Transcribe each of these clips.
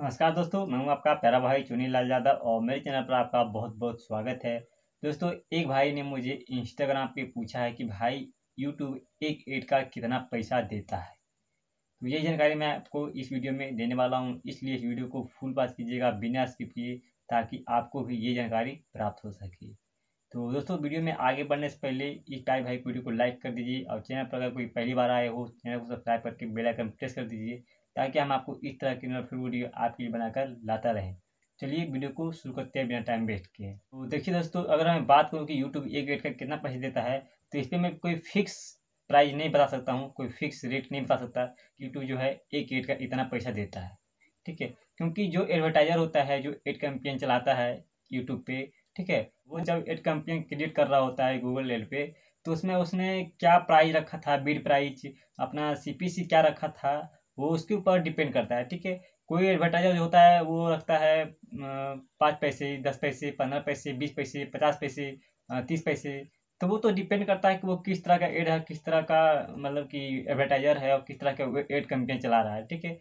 नमस्कार दोस्तों मैं हूं आपका प्यारा भाई चुनी लाल यादव और मेरे चैनल पर आपका बहुत बहुत स्वागत है दोस्तों एक भाई ने मुझे इंस्टाग्राम पे पूछा है कि भाई यूट्यूब एक एड का कितना पैसा देता है तो ये जानकारी मैं आपको इस वीडियो में देने वाला हूँ इसलिए इस वीडियो को फुल पास कीजिएगा बिना स्किप किए ताकि आपको भी ये जानकारी प्राप्त हो सके तो दोस्तों वीडियो में आगे बढ़ने से पहले इस टाइप भाई वीडियो को लाइक कर दीजिए और चैनल पर अगर कोई पहली बार आए हो चैनल को सब्सक्राइब करके बेलाइकन प्रेस कर दीजिए ताकि हम आपको इस तरह की नोटिफिक वीडियो आपके लिए बनाकर लाता रहें चलिए वीडियो को शुरू करते हैं बिना टाइम वेस्ट किए तो देखिए दोस्तों अगर मैं बात करूँ कि यूट्यूब एक रेट का कितना पैसे देता है तो इस पर मैं कोई फिक्स प्राइस नहीं बता सकता हूँ कोई फिक्स रेट नहीं बता सकता कि यूट्यूब जो है एक एड का इतना पैसा देता है ठीक है क्योंकि जो एडवर्टाइज़र होता है जो एड कैंपेन चलाता है यूट्यूब पे ठीक है वो जब एड कैंपेन क्रिएट कर रहा होता है गूगल एड पे तो उसमें उसने क्या प्राइस रखा था बिड प्राइस अपना सी क्या रखा था वो उसके ऊपर डिपेंड करता है ठीक है कोई एडवर्टाइजर जो होता है वो रखता है पाँच पैसे दस पैसे पंद्रह पैसे बीस पैसे पचास पैसे तीस पैसे तो वो तो डिपेंड करता है कि वो किस तरह का एड है किस तरह का मतलब कि एडवर्टाइजर है और किस तरह का एड कंपनी चला रहा है ठीक है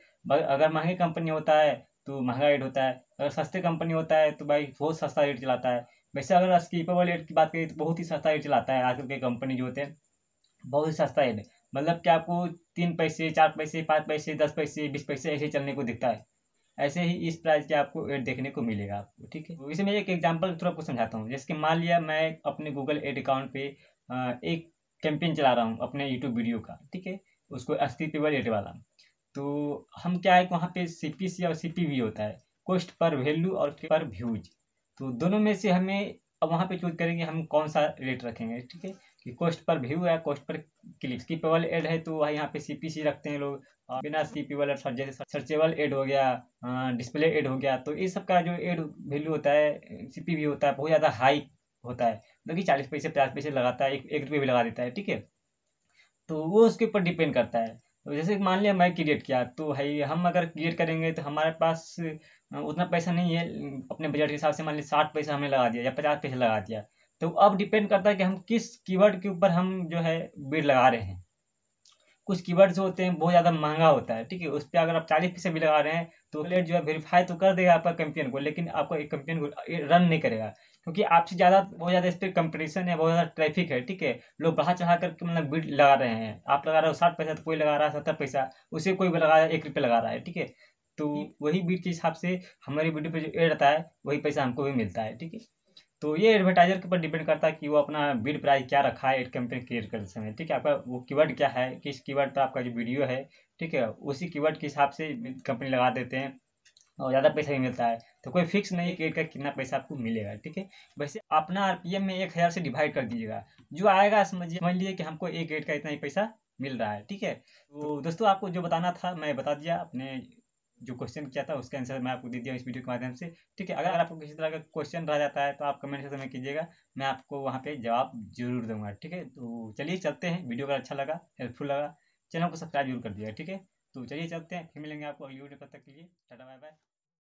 अगर महंगी कंपनी होता है तो महंगा एड होता है अगर सस्ते कंपनी होता है तो भाई बहुत सस्ता रेट चलाता है वैसे अगर स्कीपेबल एड की बात करें तो बहुत ही सस्ता रेट चलाता है आजकल के कंपनी जो होते हैं बहुत ही सस्ता एड मतलब कि आपको तीन पैसे चार पैसे पाँच पैसे दस पैसे बीस पैसे ऐसे चलने को दिखता है ऐसे ही इस प्राइस के आपको एड देखने को मिलेगा आपको ठीक है इसे मैं एक एग्जाम्पल थोड़ा आपको समझाता हूँ जैसे कि मान लिया मैं अपने गूगल एड अकाउंट पे एक कैंपेन चला रहा हूँ अपने यूट्यूब वीडियो का ठीक है उसको अस्थित पेवल एड वाला तो हम क्या है कि वहाँ पे सी पी सी और सी पी वी होता है कोस्ट पर वैल्यू और पर व्यूज तो दोनों में से हमें अब वहाँ पे चूज करेंगे हम कौन सा रेट रखेंगे ठीक है कि कोस्ट पर व्यू है कोस्ट पर क्लिप की एड है तो वह यहाँ पे सी रखते हैं लोग और बिना सी पी जैसे सर्चेबल एड हो गया डिस्प्ले एड हो गया तो इस सब का जो एड वैल्यू होता है सी पी भी होता है बहुत ज़्यादा हाई होता है मतलब कि चालीस पैसे पचास पैसे लगाता है एक एक रुपये भी लगा देता है ठीक है तो वो उसके ऊपर डिपेंड करता है तो जैसे मान लिया मैं क्रिएट किया तो भाई हम अगर क्रिएट करेंगे तो हमारे पास उतना पैसा नहीं है अपने बजट के हिसाब से मान लिया साठ पैसा हमने लगा दिया या पचास पैसे लगा दिया तो अब डिपेंड करता है कि हम किस कीवर्ड के ऊपर हम जो है बीड लगा रहे हैं कुछ कीवर्ड जो होते हैं बहुत ज़्यादा महंगा होता है ठीक है उस पर अगर आप चालीस पैसे भी लगा रहे हैं तो लेट जो है वेरीफाई तो कर देगा आपका कंपेन को लेकिन आपका एक कंपेन को रन नहीं करेगा क्योंकि आपसे ज़्यादा बहुत ज़्यादा इस पर कंपटीशन है बहुत ज़्यादा ट्रैफिक है ठीक है लोग बढ़ा चढ़ा करके मतलब बिड लगा रहे हैं आप लगा रहे हो साठ पैसा तो कोई लगा रहा है सत्तर पैसा उसे कोई लगा रहा है एक रुपये लगा रहा है ठीक है तो वही बिड के हिसाब से हमारी वीडियो पर जो एड आता है वही पैसा हमको भी मिलता है ठीक है तो ये एडवर्टाइजर के ऊपर डिपेंड करता है कि वो अपना बिड प्राइस क्या रखा है एड कैंपेन क्रिएट करते समय ठीक है आपका वो कीवर्ड क्या है किस कीवर्ड पर आपका जो वीडियो है ठीक है उसी कीवर्ड के हिसाब से कंपनी लगा देते हैं और ज़्यादा पैसा भी मिलता है तो कोई फिक्स नहीं क्रिएट का कितना पैसा आपको मिलेगा ठीक है वैसे अपना आर में एक हज़ार से डिवाइड कर दीजिएगा जो आएगा समझिए समझ लीजिए कि हमको एक ग्रेड का इतना ही पैसा मिल रहा है ठीक है तो दोस्तों आपको जो बताना था मैं बता दिया अपने जो क्वेश्चन किया था उसका आंसर मैं आपको दे दिया इस वीडियो के माध्यम से ठीक है अगर आपको किसी तरह का क्वेश्चन रह जाता है तो आप कमेंट सेक्शन में कीजिएगा मैं आपको वहाँ पे जवाब जरूर दूंगा ठीक है तो चलिए चलते हैं वीडियो अगर अच्छा लगा हेल्पफुल लगा चैनल को सब्सक्राइब जरूर कर दिया ठीक है तो चलिए चलते हैं फिर मिलेंगे आपको अगली वीडियो तब तक के लिए टाटा बाय बाय